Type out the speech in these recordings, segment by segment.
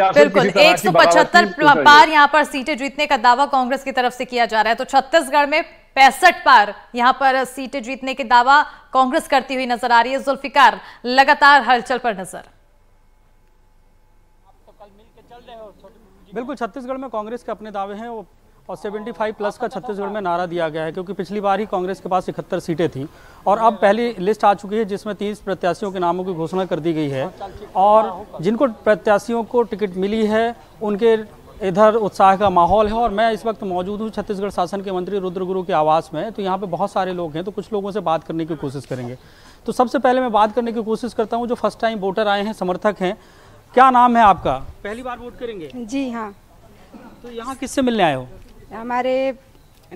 बिल्कुल एक सौ पचहत्तर पार यहाँ पर सीटें जीतने का दावा कांग्रेस की तरफ से किया जा रहा है तो छत्तीसगढ़ में पैंसठ पार यहाँ पर सीटें जीतने के दावा कांग्रेस करती हुई नजर आ रही है जुल्फिकार लगातार हलचल पर नजर बिल्कुल छत्तीसगढ़ में कांग्रेस के अपने दावे हैं वो और 75 प्लस का छत्तीसगढ़ में नारा दिया गया है क्योंकि पिछली बार ही कांग्रेस के पास इकहत्तर सीटें थी और अब पहली लिस्ट आ चुकी है जिसमें तीस प्रत्याशियों के नामों की घोषणा कर दी गई है और जिनको प्रत्याशियों को टिकट मिली है उनके इधर उत्साह का माहौल है और मैं इस वक्त मौजूद हूँ छत्तीसगढ़ शासन के मंत्री रुद्रगुरु के आवास में तो यहाँ पे बहुत सारे लोग हैं तो कुछ लोगों से बात करने की कोशिश करेंगे तो सबसे पहले मैं बात करने की कोशिश करता हूँ जो फर्स्ट टाइम वोटर आए हैं समर्थक हैं क्या नाम है आपका पहली बार वोट करेंगे जी हाँ तो यहाँ किससे मिलने आए हो हमारे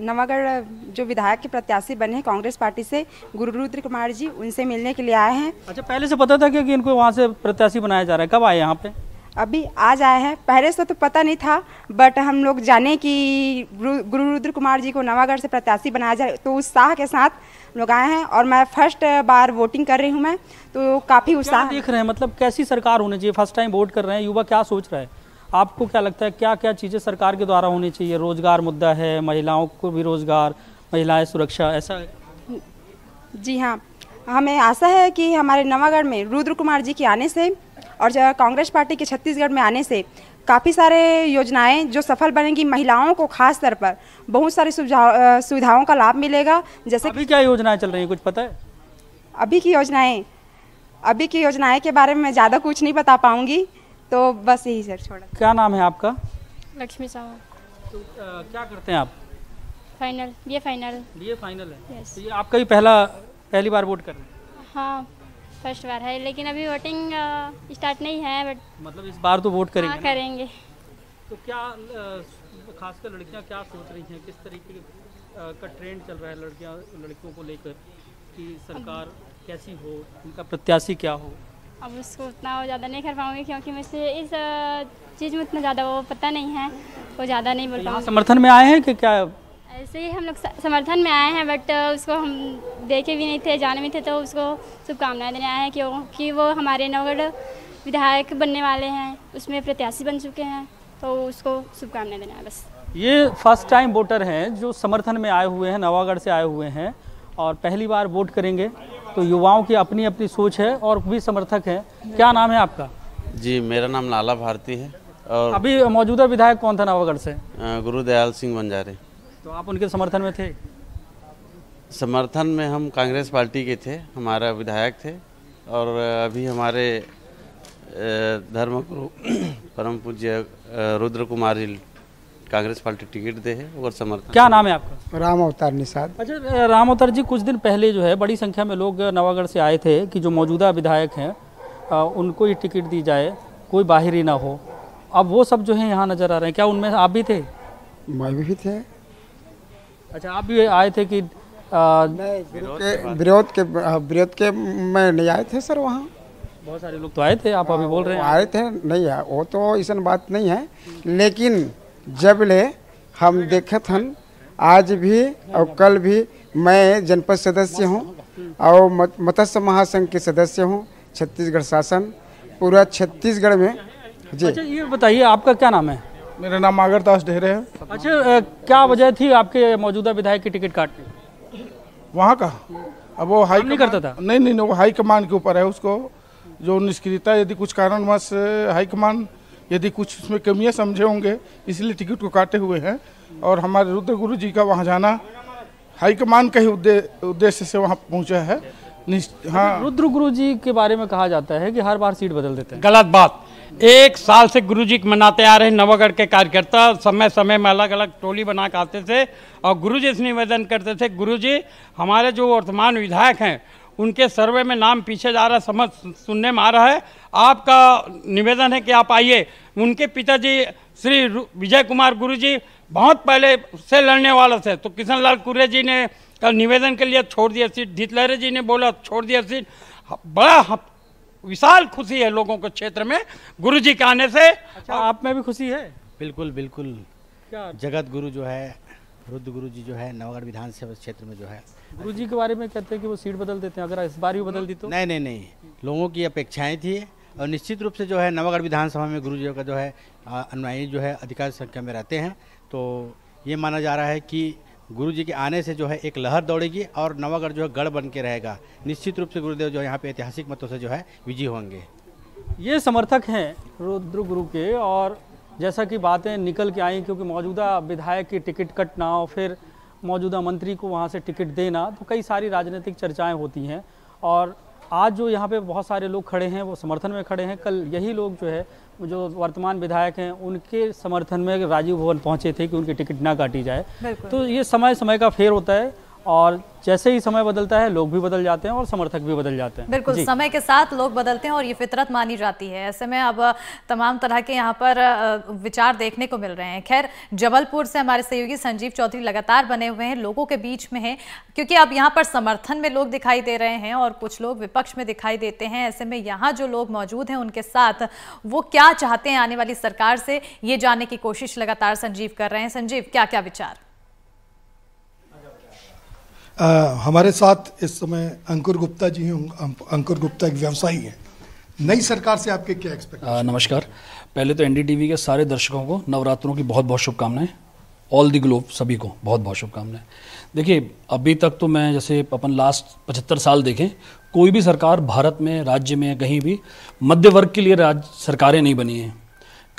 नवागढ़ जो विधायक के प्रत्याशी बने हैं कांग्रेस पार्टी से गुरु रुद्र कुमार जी उनसे मिलने के लिए आए हैं अच्छा पहले से पता था क्या कि इनको वहाँ से प्रत्याशी बनाया जा रहा है कब आए यहाँ पे अभी आज आए हैं पहले से तो पता नहीं था बट हम लोग जाने कि गुरु रुद्र कुमार जी को नवागढ़ से प्रत्याशी बनाया जाए तो उत्साह के साथ लोग आए हैं और मैं फर्स्ट बार वोटिंग कर रही हूँ मैं तो काफ़ी उत्साह देख रहे हैं मतलब कैसी सरकार होनी चाहिए फर्स्ट टाइम वोट कर रहे हैं युवा क्या सोच रहा है आपको क्या लगता है क्या क्या चीज़ें सरकार के द्वारा होनी चाहिए रोज़गार मुद्दा है महिलाओं को भी रोज़गार महिलाएं सुरक्षा ऐसा है? जी हाँ हमें आशा है कि हमारे नवागढ़ में रुद्र कुमार जी के आने से और जो कांग्रेस पार्टी के छत्तीसगढ़ में आने से काफ़ी सारे योजनाएं जो सफल बनेंगी महिलाओं को खास तौर पर बहुत सारी सुविधाओं का लाभ मिलेगा जैसे अभी क्या योजनाएं चल रही हैं कुछ पता है अभी की योजनाएं अभी की योजनाएं के बारे में ज़्यादा कुछ नहीं बता पाऊंगी तो बस यही सर छोड़ा क्या नाम है आपका लक्ष्मी साहू तो क्या करते हैं आप final A final A final है yes. तो ये आपका ही पहला पहली बार वोट कर रहे हैं हाँ फर्स्ट बार है लेकिन अभी वोटिंग स्टार्ट नहीं है बट मतलब इस बार तो वोट करेंगे हाँ, करेंगे तो क्या खासकर लड़कियाँ क्या सोच रही हैं किस तरीके का ट्रेंड चल रहा है लड़कियाँ लड़कियों को लेकर कि सरकार कैसी हो उनका प्रत्याशी क्या हो अब उसको उतना ज़्यादा नहीं कर पाऊँगी क्योंकि मुझसे इस चीज़ में उतना ज़्यादा वो पता नहीं है वो ज़्यादा नहीं बोल तो पाऊँगी समर्थन में आए हैं कि क्या ऐसे ही हम लोग समर्थन में आए हैं बट उसको हम देखे भी नहीं थे जाने भी थे तो उसको शुभकामनाएं देने आए हैं क्योंकि वो हमारे नवगढ़ विधायक बनने वाले हैं उसमें प्रत्याशी बन चुके हैं तो उसको शुभकामनाएं देने आए बस ये फर्स्ट टाइम वोटर हैं जो समर्थन में आए हुए हैं नवागढ़ से आए हुए हैं और पहली बार वोट करेंगे तो युवाओं की अपनी अपनी सोच है और भी समर्थक हैं क्या नाम है आपका जी मेरा नाम लाला भारती है और अभी मौजूदा विधायक कौन था नवागढ़ से गुरुदयाल सिंह बंजारे तो आप उनके समर्थन में थे समर्थन में हम कांग्रेस पार्टी के थे हमारा विधायक थे और अभी हमारे धर्मगुरु परम पूज्य रुद्र कुमार जी कांग्रेस पार्टी टिकट दे है और समर्थन क्या नाम है आपका राम अवतार निषाद अच्छा राम अवतार जी कुछ दिन पहले जो है बड़ी संख्या में लोग नवागढ़ से आए थे कि जो मौजूदा विधायक हैं उनको ही टिकट दी जाए कोई बाहरी ना हो अब वो सब जो है यहाँ नज़र आ रहे हैं क्या उनमें आप भी थे मैं भी थे अच्छा आप भी आए थे कि विरोध के विरोध के, के मैं नहीं आए थे सर वहाँ बहुत सारे लोग तो आए थे आप अभी बोल रहे हैं आए थे नहीं है वो तो ऐसा बात नहीं है लेकिन जब ले हम देखे थन आज भी और कल भी मैं जनपद सदस्य हूँ और मत्स्य महासंघ के सदस्य हूँ छत्तीसगढ़ शासन पूरा छत्तीसगढ़ में जी अच्छा ये बताइए आपका क्या नाम है मेरा नाम आगरदास दास ढेरे है अच्छा क्या वजह थी आपके मौजूदा विधायक की टिकट काटने वहाँ का अब वो हाई नहीं करता था नहीं नहीं वो हाई के ऊपर है उसको जो निष्क्रियता यदि कुछ कारणवश हाईकमान यदि कुछ उसमें कमियाँ समझे होंगे इसलिए टिकट को काटे हुए हैं और हमारे रुद्र गुरु जी का वहाँ जाना हाईकमान के ही उद्देश्य से वहाँ पहुँचा है हाँ रुद्र गुरु जी के बारे में कहा जाता है कि हर बार सीट बदल देते हैं गलत बात एक साल से गुरु जी मनाते आ रहे नवागढ़ के कार्यकर्ता समय समय में अलग अलग टोली बना कर आते थे और गुरु जी से निवेदन करते थे गुरु जी हमारे जो वर्तमान विधायक हैं उनके सर्वे में नाम पीछे जा रहा है समझ सुनने में आ रहा है आपका निवेदन है कि आप आइए उनके पिताजी श्री विजय कुमार गुरु जी बहुत पहले से लड़ने वाले थे तो किशन लाल कुरे जी ने कल निवेदन के लिए छोड़ दिया सीट जीत लहरे जी ने बोला छोड़ दिया सीट बड़ा विशाल खुशी है लोगों को क्षेत्र में गुरु जी के आने से अच्छा, आप में भी खुशी है बिल्कुल बिल्कुल जगत गुरु जो है रुद्र गुरु जी जो है नवागढ़ विधानसभा क्षेत्र में जो है गुरु जी के बारे में कहते हैं कि वो सीट बदल देते हैं अगर इस बार भी बदल दी तो नहीं नहीं नहीं लोगों की अपेक्षाएं थी और निश्चित रूप से जो है नवागढ़ विधानसभा में गुरु जी का जो है अनुयायी जो है अधिकार संख्या में रहते हैं तो ये माना जा रहा है कि गुरु जी के आने से जो है एक लहर दौड़ेगी और नवागढ़ जो है गढ़ बन के रहेगा निश्चित रूप से गुरुदेव जो है यहाँ पे ऐतिहासिक मतों से जो है विजयी होंगे ये समर्थक हैं रुद्र गुरु के और जैसा कि बातें निकल के आई क्योंकि मौजूदा विधायक की टिकट कटना और फिर मौजूदा मंत्री को वहाँ से टिकट देना तो कई सारी राजनीतिक चर्चाएँ होती हैं और आज जो यहाँ पे बहुत सारे लोग खड़े हैं वो समर्थन में खड़े हैं कल यही लोग जो है जो वर्तमान विधायक हैं उनके समर्थन में राजीव भवन पहुँचे थे कि उनकी टिकट ना काटी जाए तो ये समय समय का फेर होता है और जैसे ही समय बदलता है लोग भी बदल जाते हैं और समर्थक भी बदल जाते हैं बिल्कुल समय के साथ लोग बदलते हैं और ये फितरत मानी जाती है ऐसे में अब तमाम तरह के यहाँ पर विचार देखने को मिल रहे हैं खैर जबलपुर से हमारे सहयोगी संजीव चौधरी लगातार बने हुए हैं लोगों के बीच में है क्योंकि अब यहाँ पर समर्थन में लोग दिखाई दे रहे हैं और कुछ लोग विपक्ष में दिखाई देते हैं ऐसे में यहाँ जो लोग मौजूद हैं उनके साथ वो क्या चाहते हैं आने वाली सरकार से ये जानने की कोशिश लगातार संजीव कर रहे हैं संजीव क्या क्या विचार हमारे साथ इस समय अंकुर गुप्ता जी हैं अंकुर गुप्ता एक व्यवसायी हैं नई सरकार से आपके क्या एक्सपेक्ट नमस्कार पहले तो एनडीटीवी के सारे दर्शकों को नवरात्रों की बहुत बहुत शुभकामनाएं ऑल दी ग्लोब सभी को बहुत बहुत शुभकामनाएं देखिए अभी तक तो मैं जैसे अपन लास्ट पचहत्तर साल देखें कोई भी सरकार भारत में राज्य में कहीं भी मध्य वर्ग के लिए राज सरकारें नहीं बनी हैं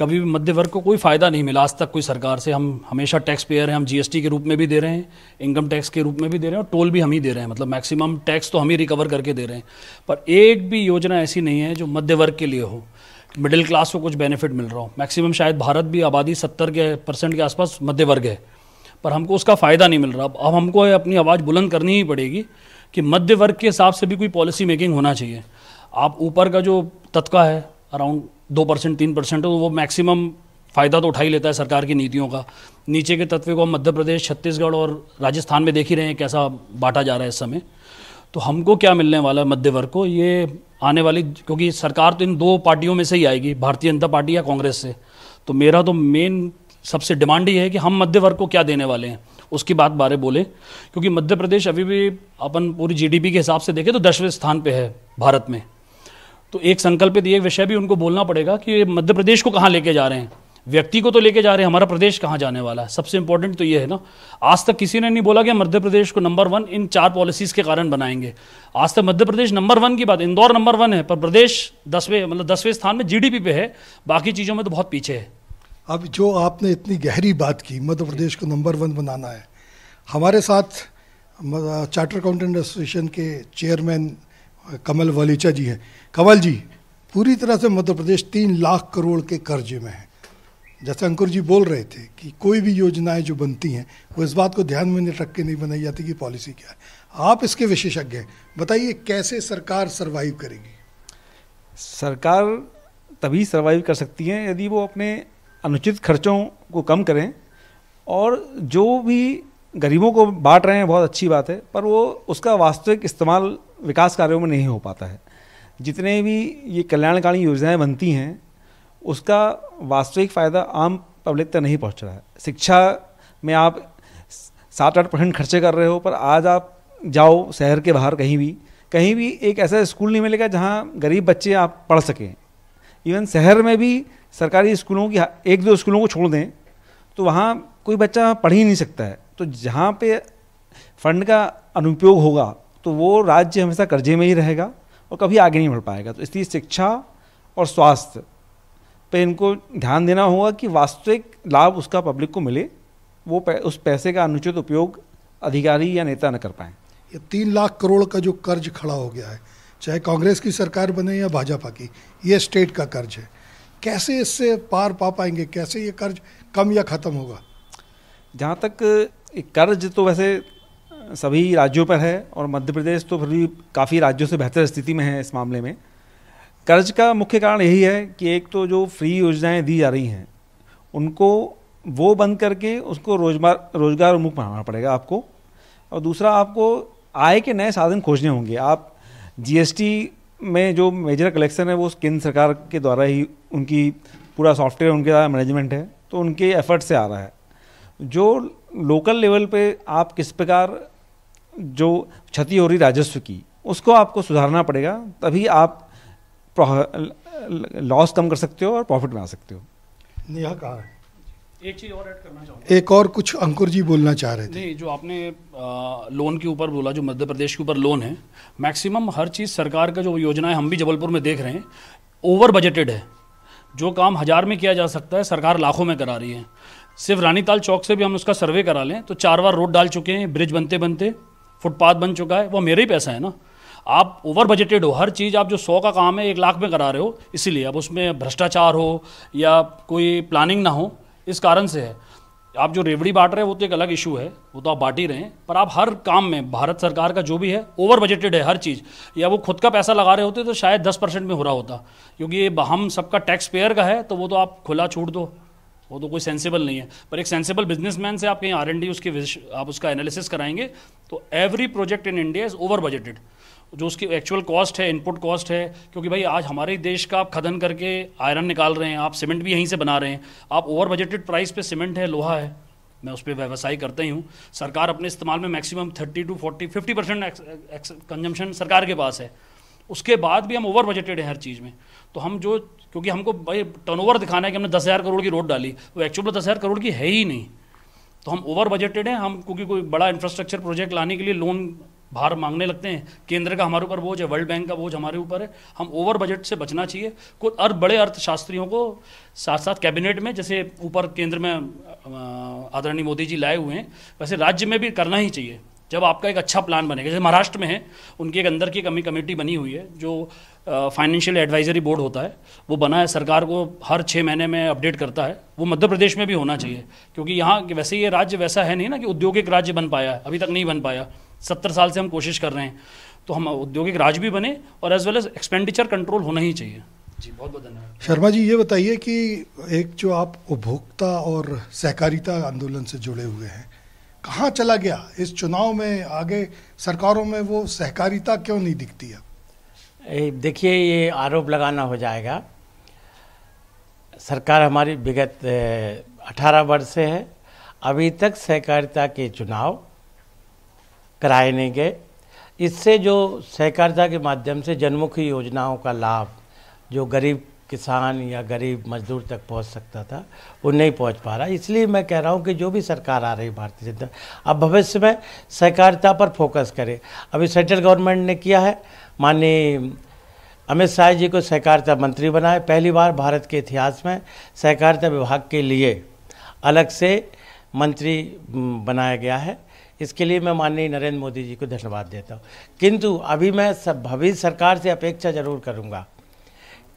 कभी भी मध्य वर्ग को कोई फ़ायदा नहीं मिला आज तक कोई सरकार से हम हमेशा टैक्स पेयर हैं हम जीएसटी के रूप में भी दे रहे हैं इनकम टैक्स के रूप में भी दे रहे हैं और टोल भी हम ही दे रहे हैं मतलब मैक्सिमम टैक्स तो हम ही रिकवर करके दे रहे हैं पर एक भी योजना ऐसी नहीं है जो मध्य वर्ग के लिए हो मिडिल क्लास को कुछ बेनिफिट मिल रहा हो मैक्सिमम शायद भारत भी आबादी सत्तर के परसेंट के आसपास मध्य वर्ग है पर हमको उसका फ़ायदा नहीं मिल रहा अब हमको अपनी आवाज़ बुलंद करनी ही पड़ेगी कि मध्य वर्ग के हिसाब से भी कोई पॉलिसी मेकिंग होना चाहिए आप ऊपर का जो तबका है अराउंड दो परसेंट तीन परसेंट है तो वो मैक्सिमम फ़ायदा तो उठा ही लेता है सरकार की नीतियों का नीचे के तत्व को हम मध्य प्रदेश छत्तीसगढ़ और राजस्थान में देख ही रहे हैं कैसा बांटा जा रहा है इस समय तो हमको क्या मिलने वाला है मध्य वर्ग को ये आने वाली क्योंकि सरकार तो इन दो पार्टियों में से ही आएगी भारतीय जनता पार्टी या कांग्रेस से तो मेरा तो मेन सबसे डिमांड ये है कि हम मध्य वर्ग को क्या देने वाले हैं उसकी बात बारे बोले क्योंकि मध्य प्रदेश अभी भी अपन पूरी जीडीपी के हिसाब से देखें तो दसवें स्थान पे है भारत में तो एक संकल्पित ये विषय भी उनको बोलना पड़ेगा कि मध्य प्रदेश को कहाँ लेके जा रहे हैं व्यक्ति को तो लेके जा रहे हैं हमारा प्रदेश कहाँ जाने वाला है सबसे इंपॉर्टेंट तो ये है ना आज तक किसी ने नहीं बोला कि मध्य प्रदेश को नंबर वन इन चार पॉलिसीज़ के कारण बनाएंगे आज तक मध्य प्रदेश नंबर वन की बात इंदौर नंबर वन है पर प्रदेश दसवें मतलब दसवें स्थान में जीडीपी पे है बाकी चीज़ों में तो बहुत पीछे है अब जो आपने इतनी गहरी बात की मध्य प्रदेश को नंबर वन बनाना है हमारे साथ चार्टर अकाउंटेंट एसोसिएशन के चेयरमैन कमल वलीचा जी हैं कमल जी पूरी तरह से मध्य प्रदेश तीन लाख करोड़ के कर्जे में है जैसे अंकुर जी बोल रहे थे कि कोई भी योजनाएं जो बनती हैं वो इस बात को ध्यान में रख के नहीं बनाई जाती कि पॉलिसी क्या है आप इसके विशेषज्ञ हैं बताइए कैसे सरकार सरवाइव करेगी सरकार तभी सरवाइव कर सकती है यदि वो अपने अनुचित खर्चों को कम करें और जो भी गरीबों को बांट रहे हैं बहुत अच्छी बात है पर वो उसका वास्तविक इस्तेमाल विकास कार्यों में नहीं हो पाता है जितने भी ये कल्याणकारी योजनाएं बनती हैं उसका वास्तविक फ़ायदा आम पब्लिक तक नहीं पहुंच रहा है शिक्षा में आप सात आठ परसेंट खर्चे कर रहे हो पर आज आप जाओ शहर के बाहर कहीं भी कहीं भी एक ऐसा स्कूल नहीं मिलेगा जहाँ गरीब बच्चे आप पढ़ सकें इवन शहर में भी सरकारी स्कूलों की एक दो स्कूलों को छोड़ दें तो वहाँ कोई बच्चा पढ़ ही नहीं सकता है तो जहाँ पे फंड का अनुपयोग होगा तो वो राज्य हमेशा कर्जे में ही रहेगा और कभी आगे नहीं बढ़ पाएगा तो इसलिए शिक्षा और स्वास्थ्य पे इनको ध्यान देना होगा कि वास्तविक लाभ उसका पब्लिक को मिले वो पै, उस पैसे का अनुचित उपयोग अधिकारी या नेता न कर पाए ये तीन लाख करोड़ का जो कर्ज खड़ा हो गया है चाहे कांग्रेस की सरकार बने या भाजपा की ये स्टेट का कर्ज है कैसे इससे पार पा पाएंगे कैसे ये कर्ज कम या ख़त्म होगा जहाँ तक कर्ज तो वैसे सभी राज्यों पर है और मध्य प्रदेश तो फिर भी काफ़ी राज्यों से बेहतर स्थिति में है इस मामले में कर्ज का मुख्य कारण यही है कि एक तो जो फ्री योजनाएं दी जा रही हैं उनको वो बंद करके उसको रोजगार रोजगार उन्मुख बनाना पड़ेगा आपको और दूसरा आपको आय के नए साधन खोजने होंगे आप जीएसटी में जो मेजर कलेक्शन है वो केंद्र सरकार के द्वारा ही उनकी पूरा सॉफ्टवेयर उनके द्वारा मैनेजमेंट है तो उनके एफर्ट से आ रहा है जो लोकल लेवल पे आप किस प्रकार जो क्षति हो रही राजस्व की उसको आपको सुधारना पड़ेगा तभी आप लॉस कम कर सकते हो और प्रॉफिट में आ सकते हो नेहा कहा है एक चीज़ और ऐड करना चाहूँगा एक और कुछ अंकुर जी बोलना चाह रहे थे नहीं जो आपने आ, लोन के ऊपर बोला जो मध्य प्रदेश के ऊपर लोन है मैक्सिमम हर चीज़ सरकार का जो योजना है हम भी जबलपुर में देख रहे हैं ओवर बजटेड है जो काम हज़ार में किया जा सकता है सरकार लाखों में करा रही है सिर्फ रानीताल चौक से भी हम उसका सर्वे करा लें तो चार बार रोड डाल चुके हैं ब्रिज बनते बनते फुटपाथ बन चुका है वो मेरे ही पैसा है ना आप ओवर बजटेड हो हर चीज़ आप जो सौ का काम है एक लाख में करा रहे हो इसीलिए अब उसमें भ्रष्टाचार हो या कोई प्लानिंग ना हो इस कारण से है आप जो रेवड़ी बांट रहे हैं वो तो एक अलग इशू है वो तो आप बांट ही रहे हैं पर आप हर काम में भारत सरकार का जो भी है ओवर बजटेड है हर चीज़ या वो खुद का पैसा लगा रहे होते तो शायद दस परसेंट में हो रहा होता क्योंकि ये हम सबका टैक्स पेयर का है तो वो तो आप खुला छूट दो वो तो कोई सेंसिबल नहीं है पर एक सेंसिबल बिजनेसमैन से आप कहीं आर एंड डी उसकी आप उसका एनालिसिस कराएंगे तो every project in India is over budgeted जो उसकी एक्चुअल कॉस्ट है इनपुट कॉस्ट है क्योंकि भाई आज हमारे देश का आप खदन करके आयरन निकाल रहे हैं आप सीमेंट भी यहीं से बना रहे हैं आप ओवर बजटेड प्राइस पे सीमेंट है लोहा है मैं उस पर व्यवसाय करता ही हूँ सरकार अपने इस्तेमाल में maximum thirty two forty fifty percent consumption सरकार के पास है उसके बाद भी हम ओवर बजटेड हैं हर चीज़ में तो हम जो क्योंकि हमको भाई टर्न दिखाना है कि हमने दस हज़ार करोड़ की रोड डाली वो एक्चुअल दस हज़ार करोड़ की है ही नहीं तो हम ओवर बजटेड हैं हम क्योंकि कोई बड़ा इंफ्रास्ट्रक्चर प्रोजेक्ट लाने के लिए लोन बाहर मांगने लगते हैं केंद्र का हमारे ऊपर बोझ है वर्ल्ड बैंक का बोझ हमारे ऊपर है हम ओवर बजट से बचना चाहिए कुछ और बड़े अर्थशास्त्रियों को साथ साथ कैबिनेट में जैसे ऊपर केंद्र में आदरणीय मोदी जी लाए हुए हैं वैसे राज्य में भी करना ही चाहिए जब आपका एक अच्छा प्लान बनेगा जैसे महाराष्ट्र में है उनकी एक अंदर की कमी कमेटी बनी हुई है जो फाइनेंशियल एडवाइजरी बोर्ड होता है वो बना है सरकार को हर छः महीने में अपडेट करता है वो मध्य प्रदेश में भी होना चाहिए क्योंकि यहाँ वैसे ये राज्य वैसा है नहीं ना कि औद्योगिक राज्य बन पाया है अभी तक नहीं बन पाया सत्तर साल से हम कोशिश कर रहे हैं तो हम औद्योगिक राज्य भी बने और as well as expenditure control होना ही चाहिए जी बहुत बहुत धन्यवाद शर्मा जी ये बताइए कि एक जो आप उपभोक्ता और सहकारिता आंदोलन से जुड़े हुए हैं कहाँ चला गया इस चुनाव में आगे सरकारों में वो सहकारिता क्यों नहीं दिखती है देखिए ये आरोप लगाना हो जाएगा सरकार हमारी विगत 18 वर्ष से है अभी तक सहकारिता के चुनाव कराए नहीं गए इससे जो सहकारिता के माध्यम से जनमुखी योजनाओं का लाभ जो गरीब किसान या गरीब मजदूर तक पहुंच सकता था वो नहीं पहुंच पा रहा इसलिए मैं कह रहा हूं कि जो भी सरकार आ रही भारतीय जनता अब भविष्य में सहकारिता पर फोकस करे अभी सेंट्रल गवर्नमेंट ने किया है माननीय अमित शाह जी को सहकारिता मंत्री बनाए पहली बार भारत के इतिहास में सहकारिता विभाग के लिए अलग से मंत्री बनाया गया है इसके लिए मैं माननीय नरेंद्र मोदी जी को धन्यवाद देता हूँ किंतु अभी मैं सब भविष्य सरकार से अपेक्षा जरूर करूँगा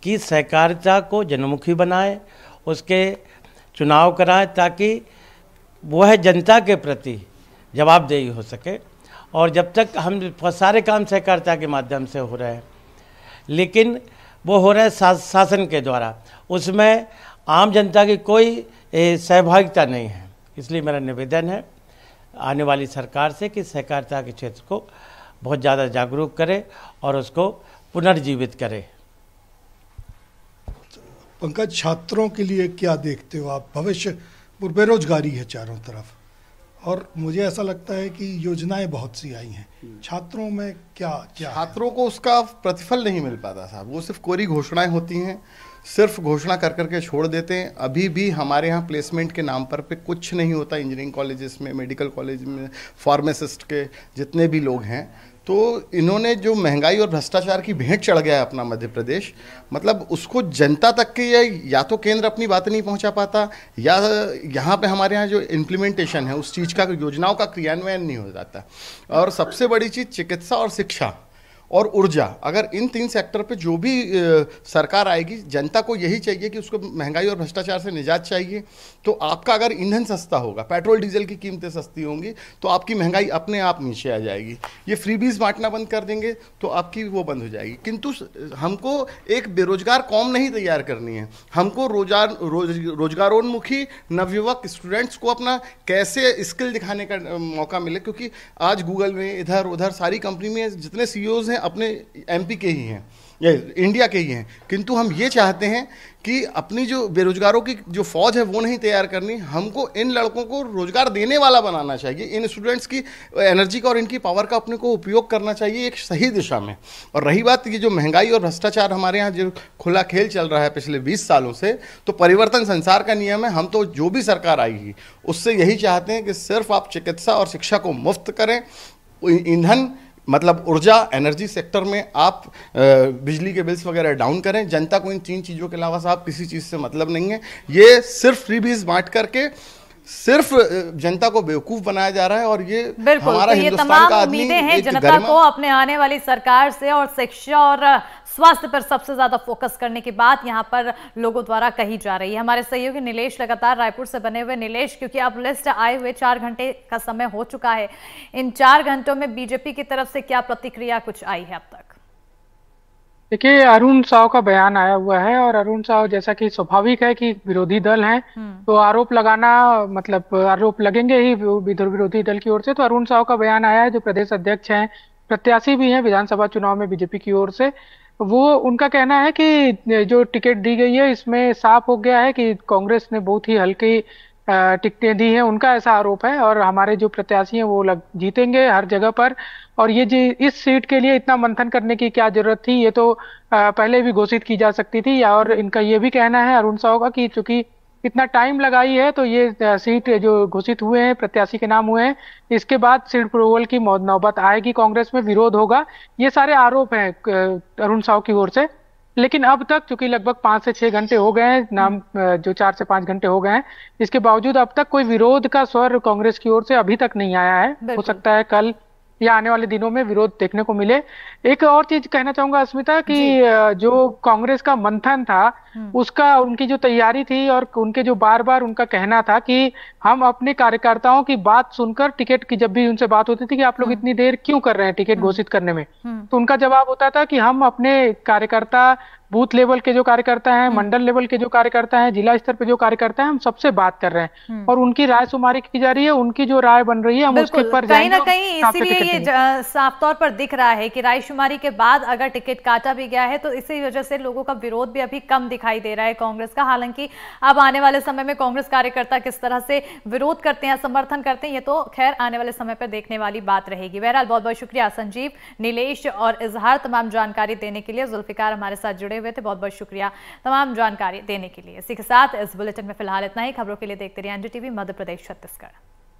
कि सहकारिता को जनमुखी बनाए उसके चुनाव कराएं ताकि वह जनता के प्रति जवाबदेही हो सके और जब तक हम सारे काम सहकारिता के माध्यम से हो रहे हैं लेकिन वो हो रहा है सा, शासन के द्वारा उसमें आम जनता की कोई सहभागिता नहीं है इसलिए मेरा निवेदन है आने वाली सरकार से कि सहकारिता के क्षेत्र को बहुत ज़्यादा जागरूक करे और उसको पुनर्जीवित करे पंकज छात्रों के लिए क्या देखते हो आप भविष्य बेरोजगारी है चारों तरफ और मुझे ऐसा लगता है कि योजनाएं बहुत सी आई हैं हम्म। छात्रों में क्या क्या छात्रों को उसका प्रतिफल नहीं मिल पाता साहब वो सिर्फ कोरी घोषणाएं होती हैं सिर्फ घोषणा कर करके छोड़ देते हैं अभी भी हमारे यहाँ प्लेसमेंट के नाम पर पे कुछ नहीं होता इंजीनियरिंग कॉलेजेस में मेडिकल कॉलेज में फार्मासिस्ट के जितने भी लोग हैं तो इन्होंने जो महंगाई और भ्रष्टाचार की भेंट चढ़ गया है अपना मध्य प्रदेश मतलब उसको जनता तक के या तो केंद्र अपनी बात नहीं पहुंचा पाता या यहाँ पे हमारे यहाँ जो इम्प्लीमेंटेशन है उस चीज़ का योजनाओं का क्रियान्वयन नहीं हो जाता और सबसे बड़ी चीज़ चिकित्सा और शिक्षा और ऊर्जा अगर इन तीन सेक्टर पे जो भी सरकार आएगी जनता को यही चाहिए कि उसको महंगाई और भ्रष्टाचार से निजात चाहिए तो आपका अगर ईंधन सस्ता होगा पेट्रोल डीजल की कीमतें सस्ती होंगी तो आपकी महंगाई अपने आप नीचे आ जाएगी ये फ्री बीज बांटना बंद कर देंगे तो आपकी वो बंद हो जाएगी किंतु हमको एक बेरोजगार कौम नहीं तैयार करनी है हमको रोजगार रोज रोजगारोन्मुखी नवयुवक स्टूडेंट्स को अपना कैसे स्किल दिखाने का मौका मिले क्योंकि आज गूगल में इधर उधर सारी कंपनी में जितने सी e हैं अपने एमपी के ही हैं इंडिया के ही हैं किंतु हम ये चाहते हैं कि अपनी जो बेरोजगारों की जो फौज है वो नहीं तैयार करनी हमको इन लड़कों को रोजगार देने वाला बनाना चाहिए इन स्टूडेंट्स की एनर्जी का और इनकी पावर का अपने को उपयोग करना चाहिए एक सही दिशा में और रही बात ये जो महंगाई और भ्रष्टाचार हमारे यहाँ जो खुला खेल चल रहा है पिछले बीस सालों से तो परिवर्तन संसार का नियम है हम तो जो भी सरकार आएगी उससे यही चाहते हैं कि सिर्फ आप चिकित्सा और शिक्षा को मुफ्त करें ईंधन मतलब ऊर्जा एनर्जी सेक्टर में आप बिजली के बिल्स वगैरह डाउन करें जनता को इन तीन चीज़ों के अलावा साहब किसी चीज़ से मतलब नहीं है ये सिर्फ फ्री बीज बांट करके सिर्फ जनता को बेवकूफ बनाया जा रहा है और ये हमारा तो ये तमाम उम्मीदें हैं जनता को अपने आने वाली सरकार से और शिक्षा और स्वास्थ्य पर सबसे ज्यादा फोकस करने की बात यहाँ पर लोगों द्वारा कही जा रही है हमारे सहयोगी नीलेष लगातार रायपुर से बने हुए नीलेष क्योंकि अब लिस्ट आए हुए चार घंटे का समय हो चुका है इन चार घंटों में बीजेपी की तरफ से क्या प्रतिक्रिया कुछ आई है अब तक देखिए अरुण साव का बयान आया हुआ है और अरुण साव जैसा कि स्वाभाविक है कि विरोधी दल हैं हम्म। तो आरोप लगाना मतलब आरोप लगेंगे ही विरोधी दल की ओर से तो अरुण साव का बयान आया है जो प्रदेश अध्यक्ष हैं प्रत्याशी भी हैं विधानसभा चुनाव में बीजेपी की ओर से वो उनका कहना है कि जो टिकट दी गई है इसमें साफ हो गया है कि कांग्रेस ने बहुत ही हल्की टिकटें दी हैं उनका ऐसा आरोप है और हमारे जो प्रत्याशी हैं वो लग जीतेंगे हर जगह पर और ये जी इस सीट के लिए इतना मंथन करने की क्या जरूरत थी ये तो पहले भी घोषित की जा सकती थी और इनका ये भी कहना है अरुण साहू का कि चूंकि इतना टाइम लगाई है तो ये सीट जो घोषित हुए हैं प्रत्याशी के नाम हुए हैं इसके बाद सीट अप्रूवल की नौबत आएगी कांग्रेस में विरोध होगा ये सारे आरोप हैं अरुण साहू की ओर से लेकिन अब तक चूंकि लगभग पांच से छह घंटे हो गए हैं नाम हम्म। जो चार से पांच घंटे हो गए हैं इसके बावजूद अब तक कोई विरोध का स्वर कांग्रेस की ओर से अभी तक नहीं आया है हो सकता है कल या आने वाले दिनों में विरोध देखने को मिले एक और चीज कहना चाहूंगा अस्मिता कि जो कांग्रेस का मंथन था हम्म। उसका उनकी जो तैयारी थी और उनके जो बार बार उनका कहना था कि हम अपने कार्यकर्ताओं की बात सुनकर टिकट की जब भी उनसे बात होती थी कि आप लोग हम्म। इतनी देर क्यों कर रहे हैं टिकट हम्म। घोषित करने में तो उनका जवाब होता था कि हम अपने कार्यकर्ता बूथ लेवल के जो कार्यकर्ता हैं मंडल लेवल के जो कार्यकर्ता हैं जिला स्तर पे जो कार्यकर्ता हैं हम सबसे बात कर रहे हैं और उनकी राय सुमारी की जा रही है उनकी जो राय बन रही है हम उसके ऊपर कहीं ना कहीं इसीलिए ये साफ तौर पर दिख रहा है कि राय शुमारी के बाद अगर टिकट काटा भी गया है तो इसी वजह से लोगों का विरोध भी अभी कम दिख दिखाई दे रहा है कांग्रेस का हालांकि अब आने वाले समय में कांग्रेस कार्यकर्ता किस तरह से विरोध करते हैं समर्थन करते हैं ये तो खैर आने वाले समय पर देखने वाली बात रहेगी बहरहाल बहुत बहुत शुक्रिया संजीव नीलेष और इजहार तमाम जानकारी देने के लिए जुल्फिकार हमारे साथ जुड़े हुए थे बहुत बहुत शुक्रिया तमाम जानकारी देने के लिए इसी के साथ इस बुलेटिन में फिलहाल इतना ही खबरों के लिए देखते रहिए टीवी मध्य प्रदेश छत्तीसगढ़